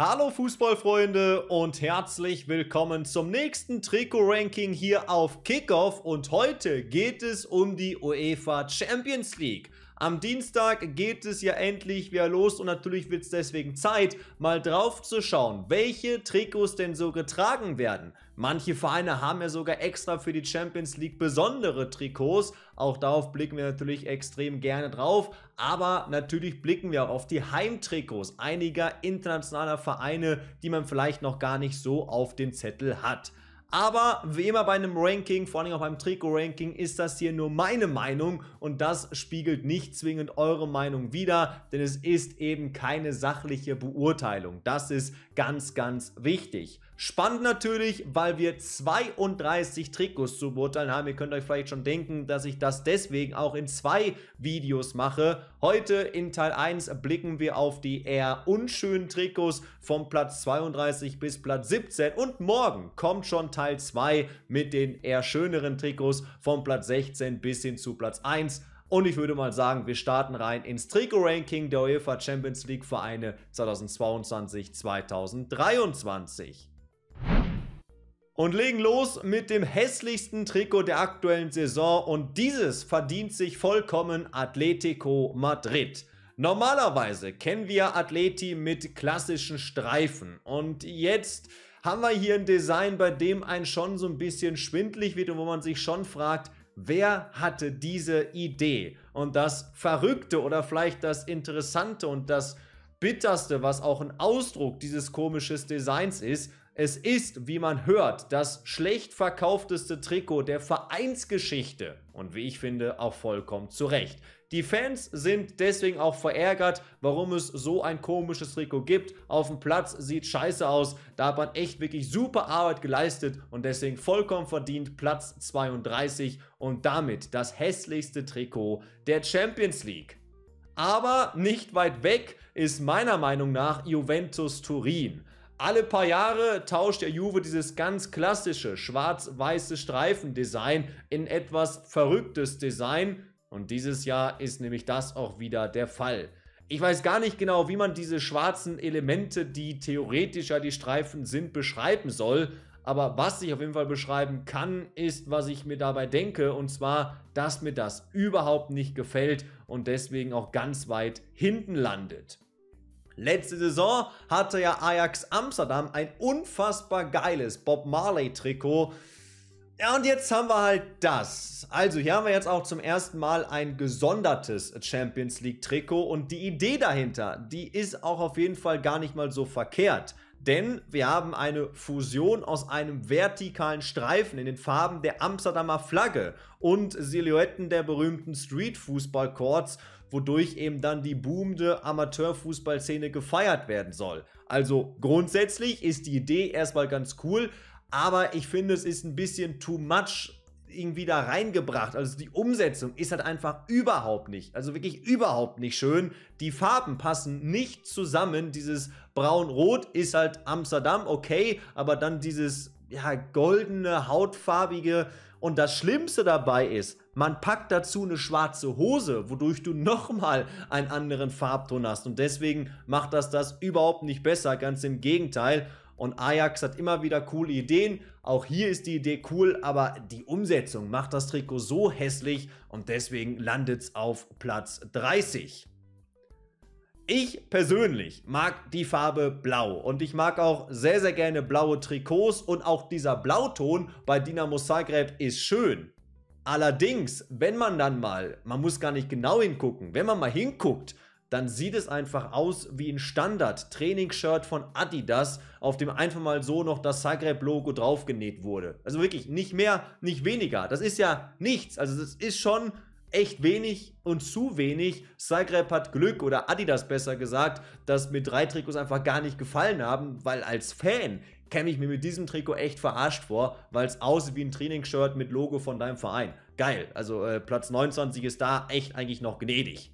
Hallo Fußballfreunde und herzlich willkommen zum nächsten Trikot-Ranking hier auf Kickoff und heute geht es um die UEFA Champions League. Am Dienstag geht es ja endlich wieder los und natürlich wird es deswegen Zeit, mal drauf zu schauen, welche Trikots denn so getragen werden. Manche Vereine haben ja sogar extra für die Champions League besondere Trikots. Auch darauf blicken wir natürlich extrem gerne drauf. Aber natürlich blicken wir auch auf die Heimtrikots einiger internationaler Vereine, die man vielleicht noch gar nicht so auf dem Zettel hat. Aber wie immer bei einem Ranking, vor allem auch beim Trikot-Ranking, ist das hier nur meine Meinung und das spiegelt nicht zwingend eure Meinung wider, denn es ist eben keine sachliche Beurteilung. Das ist ganz, ganz wichtig. Spannend natürlich, weil wir 32 Trikots zu beurteilen haben. Ihr könnt euch vielleicht schon denken, dass ich das deswegen auch in zwei Videos mache. Heute in Teil 1 blicken wir auf die eher unschönen Trikots vom Platz 32 bis Platz 17 und morgen kommt schon Teil 2 mit den eher schöneren Trikots vom Platz 16 bis hin zu Platz 1. Und ich würde mal sagen, wir starten rein ins Trikot-Ranking der UEFA Champions League Vereine 2022-2023 und legen los mit dem hässlichsten Trikot der aktuellen Saison und dieses verdient sich vollkommen Atletico Madrid. Normalerweise kennen wir Atleti mit klassischen Streifen und jetzt haben wir hier ein Design, bei dem ein schon so ein bisschen schwindlig wird und wo man sich schon fragt, wer hatte diese Idee? Und das Verrückte oder vielleicht das Interessante und das Bitterste, was auch ein Ausdruck dieses komischen Designs ist, es ist, wie man hört, das schlecht verkaufteste Trikot der Vereinsgeschichte und wie ich finde auch vollkommen zu Recht. Die Fans sind deswegen auch verärgert, warum es so ein komisches Trikot gibt. Auf dem Platz sieht scheiße aus, da hat man echt wirklich super Arbeit geleistet und deswegen vollkommen verdient Platz 32 und damit das hässlichste Trikot der Champions League. Aber nicht weit weg ist meiner Meinung nach Juventus Turin. Alle paar Jahre tauscht der Juve dieses ganz klassische schwarz-weiße Streifendesign in etwas verrücktes Design und dieses Jahr ist nämlich das auch wieder der Fall. Ich weiß gar nicht genau, wie man diese schwarzen Elemente, die theoretisch ja die Streifen sind, beschreiben soll, aber was ich auf jeden Fall beschreiben kann, ist, was ich mir dabei denke. Und zwar, dass mir das überhaupt nicht gefällt und deswegen auch ganz weit hinten landet. Letzte Saison hatte ja Ajax Amsterdam ein unfassbar geiles Bob Marley-Trikot. Ja, und jetzt haben wir halt das. Also, hier haben wir jetzt auch zum ersten Mal ein gesondertes Champions League Trikot und die Idee dahinter, die ist auch auf jeden Fall gar nicht mal so verkehrt. Denn wir haben eine Fusion aus einem vertikalen Streifen in den Farben der Amsterdamer Flagge und Silhouetten der berühmten Street Fußball Courts wodurch eben dann die boomende Amateurfußballszene gefeiert werden soll. Also grundsätzlich ist die Idee erstmal ganz cool, aber ich finde, es ist ein bisschen too much irgendwie da reingebracht. Also die Umsetzung ist halt einfach überhaupt nicht, also wirklich überhaupt nicht schön. Die Farben passen nicht zusammen. Dieses braun-rot ist halt Amsterdam, okay, aber dann dieses ja, goldene, hautfarbige. Und das Schlimmste dabei ist, man packt dazu eine schwarze Hose, wodurch du nochmal einen anderen Farbton hast. Und deswegen macht das das überhaupt nicht besser, ganz im Gegenteil. Und Ajax hat immer wieder coole Ideen. Auch hier ist die Idee cool, aber die Umsetzung macht das Trikot so hässlich und deswegen landet es auf Platz 30. Ich persönlich mag die Farbe Blau und ich mag auch sehr, sehr gerne blaue Trikots und auch dieser Blauton bei Dinamo Zagreb ist schön. Allerdings, wenn man dann mal, man muss gar nicht genau hingucken, wenn man mal hinguckt, dann sieht es einfach aus wie ein standard training shirt von Adidas, auf dem einfach mal so noch das Zagreb-Logo draufgenäht wurde. Also wirklich nicht mehr, nicht weniger. Das ist ja nichts. Also das ist schon echt wenig und zu wenig. Zagreb hat Glück oder Adidas besser gesagt, dass mir drei Trikots einfach gar nicht gefallen haben, weil als Fan käme ich mir mit diesem Trikot echt verarscht vor, weil es aussieht wie ein Trainingsshirt mit Logo von deinem Verein. Geil, also äh, Platz 29 ist da echt eigentlich noch gnädig.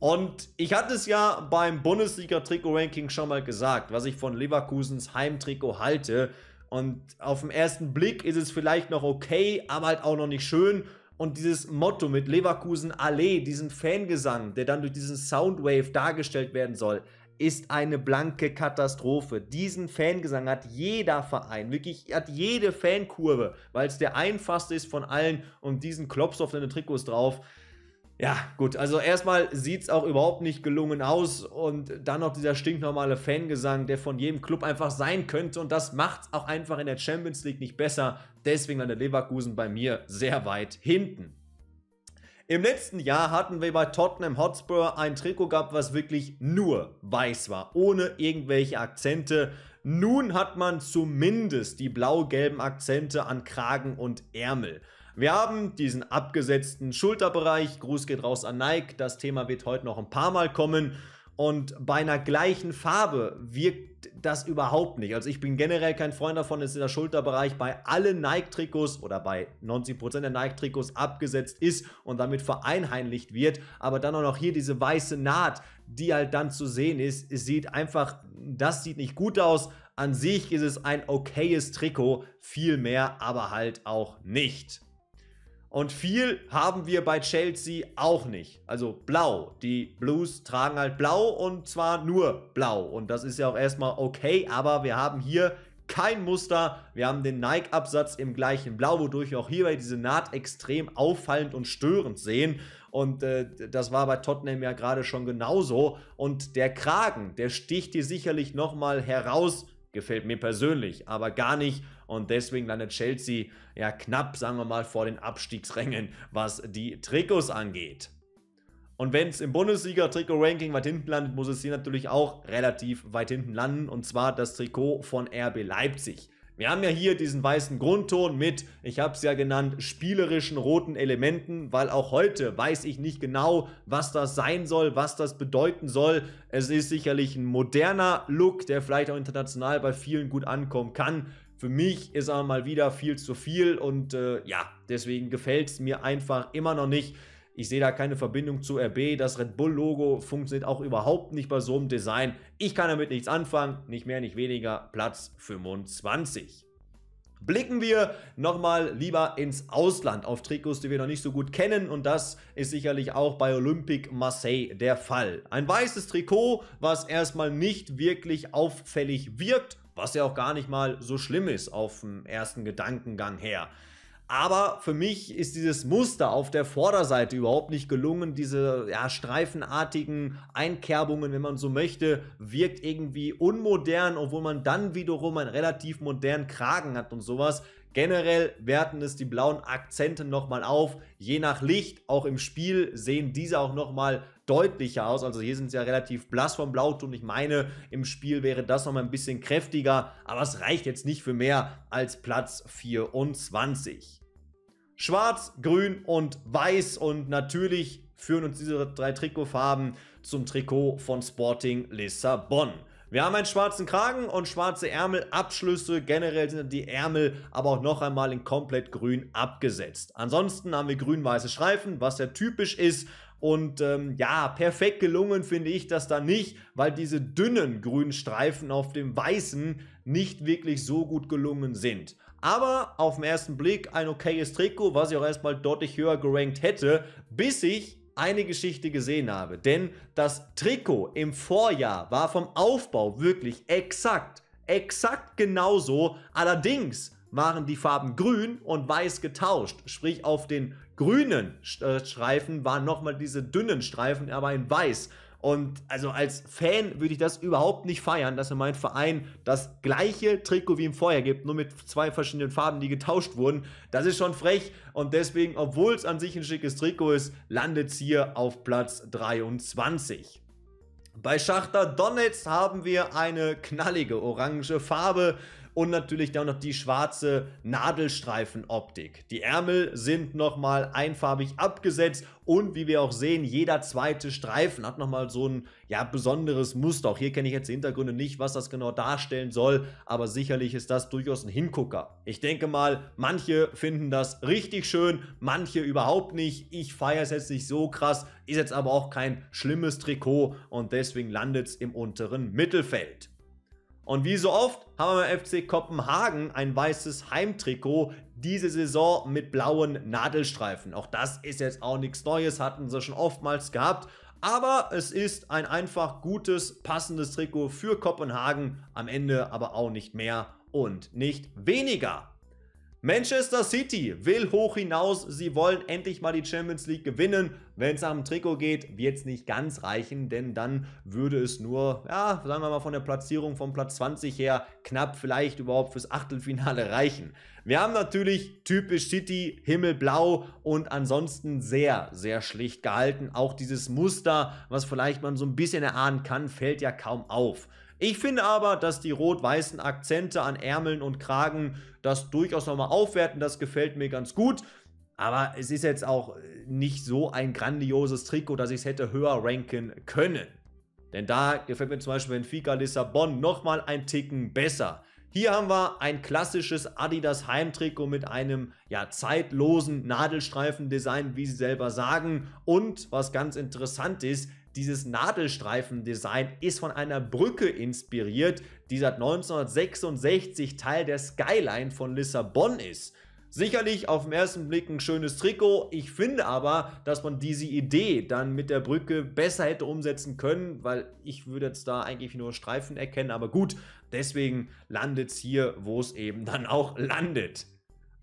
Und ich hatte es ja beim Bundesliga-Trikot-Ranking schon mal gesagt, was ich von Leverkusens Heimtrikot halte. Und auf den ersten Blick ist es vielleicht noch okay, aber halt auch noch nicht schön. Und dieses Motto mit Leverkusen Allee, diesen Fangesang, der dann durch diesen Soundwave dargestellt werden soll, ist eine blanke Katastrophe. Diesen Fangesang hat jeder Verein, wirklich hat jede Fankurve, weil es der einfachste ist von allen und diesen klopfst auf deine Trikots drauf. Ja, gut, also erstmal sieht es auch überhaupt nicht gelungen aus und dann noch dieser stinknormale Fangesang, der von jedem Club einfach sein könnte und das macht es auch einfach in der Champions League nicht besser. Deswegen an der Leverkusen bei mir sehr weit hinten. Im letzten Jahr hatten wir bei Tottenham Hotspur ein Trikot gehabt, was wirklich nur weiß war, ohne irgendwelche Akzente. Nun hat man zumindest die blau-gelben Akzente an Kragen und Ärmel. Wir haben diesen abgesetzten Schulterbereich. Gruß geht raus an Nike. Das Thema wird heute noch ein paar Mal kommen. Und bei einer gleichen Farbe wirkt das überhaupt nicht. Also ich bin generell kein Freund davon, dass der Schulterbereich bei allen Nike-Trikots oder bei 90% der Nike-Trikots abgesetzt ist und damit vereinheitlicht wird. Aber dann auch noch hier diese weiße Naht, die halt dann zu sehen ist, es sieht einfach, das sieht nicht gut aus. An sich ist es ein okayes Trikot, viel mehr aber halt auch nicht. Und viel haben wir bei Chelsea auch nicht. Also blau. Die Blues tragen halt blau und zwar nur blau. Und das ist ja auch erstmal okay, aber wir haben hier kein Muster. Wir haben den Nike-Absatz im gleichen Blau, wodurch wir auch hierbei diese Naht extrem auffallend und störend sehen. Und äh, das war bei Tottenham ja gerade schon genauso. Und der Kragen, der sticht dir sicherlich nochmal heraus Gefällt mir persönlich, aber gar nicht. Und deswegen landet Chelsea ja knapp, sagen wir mal, vor den Abstiegsrängen, was die Trikots angeht. Und wenn es im Bundesliga-Trikot-Ranking weit hinten landet, muss es hier natürlich auch relativ weit hinten landen. Und zwar das Trikot von RB Leipzig. Wir haben ja hier diesen weißen Grundton mit, ich habe es ja genannt, spielerischen roten Elementen, weil auch heute weiß ich nicht genau, was das sein soll, was das bedeuten soll. Es ist sicherlich ein moderner Look, der vielleicht auch international bei vielen gut ankommen kann. Für mich ist er mal wieder viel zu viel und äh, ja, deswegen gefällt es mir einfach immer noch nicht. Ich sehe da keine Verbindung zu RB. Das Red Bull-Logo funktioniert auch überhaupt nicht bei so einem Design. Ich kann damit nichts anfangen. Nicht mehr, nicht weniger. Platz 25. Blicken wir nochmal lieber ins Ausland auf Trikots, die wir noch nicht so gut kennen und das ist sicherlich auch bei Olympique Marseille der Fall. Ein weißes Trikot, was erstmal nicht wirklich auffällig wirkt, was ja auch gar nicht mal so schlimm ist auf dem ersten Gedankengang her. Aber für mich ist dieses Muster auf der Vorderseite überhaupt nicht gelungen. Diese ja, streifenartigen Einkerbungen, wenn man so möchte, wirkt irgendwie unmodern, obwohl man dann wiederum einen relativ modernen Kragen hat und sowas. Generell werten es die blauen Akzente nochmal auf. Je nach Licht, auch im Spiel, sehen diese auch nochmal deutlicher aus. Also hier sind sie ja relativ blass vom Blauton. Ich meine, im Spiel wäre das nochmal ein bisschen kräftiger, aber es reicht jetzt nicht für mehr als Platz 24. Schwarz, Grün und Weiß und natürlich führen uns diese drei Trikotfarben zum Trikot von Sporting Lissabon. Wir haben einen schwarzen Kragen und schwarze Ärmel. Abschlüsse generell sind die Ärmel aber auch noch einmal in komplett grün abgesetzt. Ansonsten haben wir grün-weiße Streifen, was ja typisch ist. Und ähm, ja, perfekt gelungen finde ich das dann nicht, weil diese dünnen grünen Streifen auf dem weißen nicht wirklich so gut gelungen sind. Aber auf den ersten Blick ein okayes Trikot, was ich auch erstmal deutlich höher gerankt hätte, bis ich eine Geschichte gesehen habe. Denn das Trikot im Vorjahr war vom Aufbau wirklich exakt, exakt genauso. Allerdings waren die Farben grün und weiß getauscht. Sprich, auf den grünen äh, Streifen waren nochmal diese dünnen Streifen, aber in weiß. Und also als Fan würde ich das überhaupt nicht feiern, dass er mein Verein das gleiche Trikot wie im Vorjahr gibt, nur mit zwei verschiedenen Farben, die getauscht wurden. Das ist schon frech. Und deswegen, obwohl es an sich ein schickes Trikot ist, landet es hier auf Platz 23. Bei Schachter Donetsk haben wir eine knallige orange Farbe und natürlich dann noch die schwarze Nadelstreifenoptik. Die Ärmel sind nochmal einfarbig abgesetzt und wie wir auch sehen, jeder zweite Streifen hat nochmal so ein ja, besonderes Muster. Auch hier kenne ich jetzt die Hintergründe nicht, was das genau darstellen soll, aber sicherlich ist das durchaus ein Hingucker. Ich denke mal, manche finden das richtig schön, manche überhaupt nicht. Ich feiere es jetzt nicht so krass, ist jetzt aber auch kein schlimmes Trikot und deswegen landet es im unteren Mittelfeld. Und wie so oft haben wir beim FC Kopenhagen ein weißes Heimtrikot diese Saison mit blauen Nadelstreifen. Auch das ist jetzt auch nichts Neues, hatten sie schon oftmals gehabt. Aber es ist ein einfach gutes, passendes Trikot für Kopenhagen. Am Ende aber auch nicht mehr und nicht weniger. Manchester City will hoch hinaus, sie wollen endlich mal die Champions League gewinnen. Wenn es am Trikot geht, wird es nicht ganz reichen, denn dann würde es nur, ja, sagen wir mal von der Platzierung vom Platz 20 her knapp vielleicht überhaupt fürs Achtelfinale reichen. Wir haben natürlich typisch City, himmelblau und ansonsten sehr, sehr schlicht gehalten. Auch dieses Muster, was vielleicht man so ein bisschen erahnen kann, fällt ja kaum auf. Ich finde aber, dass die rot-weißen Akzente an Ärmeln und Kragen das durchaus nochmal aufwerten. Das gefällt mir ganz gut. Aber es ist jetzt auch nicht so ein grandioses Trikot, dass ich es hätte höher ranken können. Denn da gefällt mir zum Beispiel Benfica Lissabon nochmal ein Ticken besser. Hier haben wir ein klassisches Adidas Heimtrikot mit einem ja, zeitlosen Nadelstreifendesign, wie sie selber sagen. Und was ganz interessant ist, dieses Nadelstreifendesign ist von einer Brücke inspiriert, die seit 1966 Teil der Skyline von Lissabon ist. Sicherlich auf den ersten Blick ein schönes Trikot. Ich finde aber, dass man diese Idee dann mit der Brücke besser hätte umsetzen können, weil ich würde jetzt da eigentlich nur Streifen erkennen. Aber gut, deswegen landet es hier, wo es eben dann auch landet.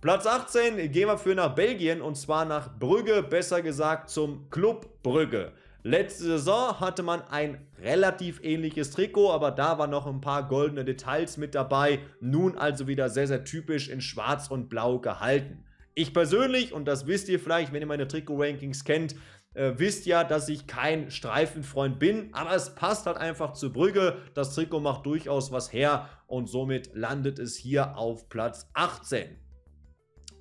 Platz 18 gehen wir für nach Belgien und zwar nach Brügge, besser gesagt zum Club Brügge. Letzte Saison hatte man ein relativ ähnliches Trikot, aber da waren noch ein paar goldene Details mit dabei. Nun also wieder sehr, sehr typisch in Schwarz und Blau gehalten. Ich persönlich, und das wisst ihr vielleicht, wenn ihr meine Trikot-Rankings kennt, äh, wisst ja, dass ich kein Streifenfreund bin, aber es passt halt einfach zur Brügge. Das Trikot macht durchaus was her und somit landet es hier auf Platz 18.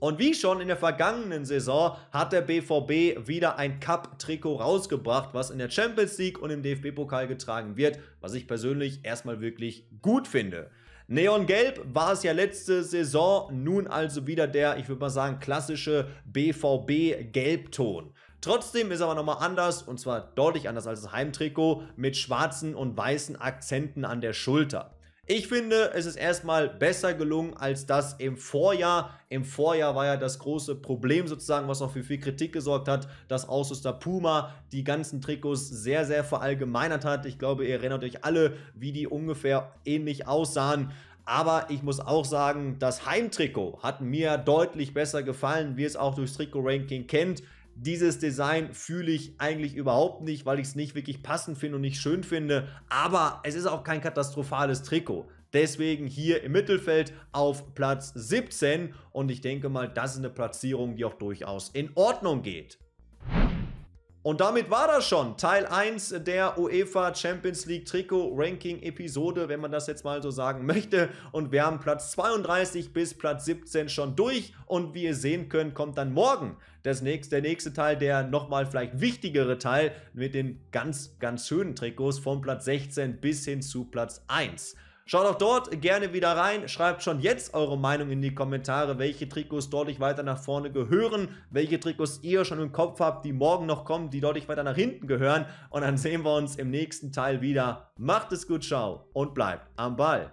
Und wie schon in der vergangenen Saison hat der BVB wieder ein Cup-Trikot rausgebracht, was in der Champions League und im DFB-Pokal getragen wird, was ich persönlich erstmal wirklich gut finde. Neongelb war es ja letzte Saison, nun also wieder der, ich würde mal sagen, klassische BVB-Gelbton. Trotzdem ist aber nochmal anders, und zwar deutlich anders als das Heimtrikot, mit schwarzen und weißen Akzenten an der Schulter. Ich finde, es ist erstmal besser gelungen als das im Vorjahr. Im Vorjahr war ja das große Problem sozusagen, was auch für viel Kritik gesorgt hat, dass Ausrüster Puma die ganzen Trikots sehr, sehr verallgemeinert hat. Ich glaube, ihr erinnert euch alle, wie die ungefähr ähnlich aussahen. Aber ich muss auch sagen, das Heimtrikot hat mir deutlich besser gefallen, wie es auch durchs Trikot-Ranking kennt dieses Design fühle ich eigentlich überhaupt nicht, weil ich es nicht wirklich passend finde und nicht schön finde. Aber es ist auch kein katastrophales Trikot. Deswegen hier im Mittelfeld auf Platz 17 und ich denke mal, das ist eine Platzierung, die auch durchaus in Ordnung geht. Und damit war das schon Teil 1 der UEFA Champions League Trikot Ranking Episode, wenn man das jetzt mal so sagen möchte. Und wir haben Platz 32 bis Platz 17 schon durch. Und wie ihr sehen könnt, kommt dann morgen das nächste, der nächste Teil, der nochmal vielleicht wichtigere Teil mit den ganz, ganz schönen Trikots von Platz 16 bis hin zu Platz 1. Schaut auch dort gerne wieder rein. Schreibt schon jetzt eure Meinung in die Kommentare, welche Trikots deutlich weiter nach vorne gehören, welche Trikots ihr schon im Kopf habt, die morgen noch kommen, die deutlich weiter nach hinten gehören. Und dann sehen wir uns im nächsten Teil wieder. Macht es gut, ciao und bleibt am Ball.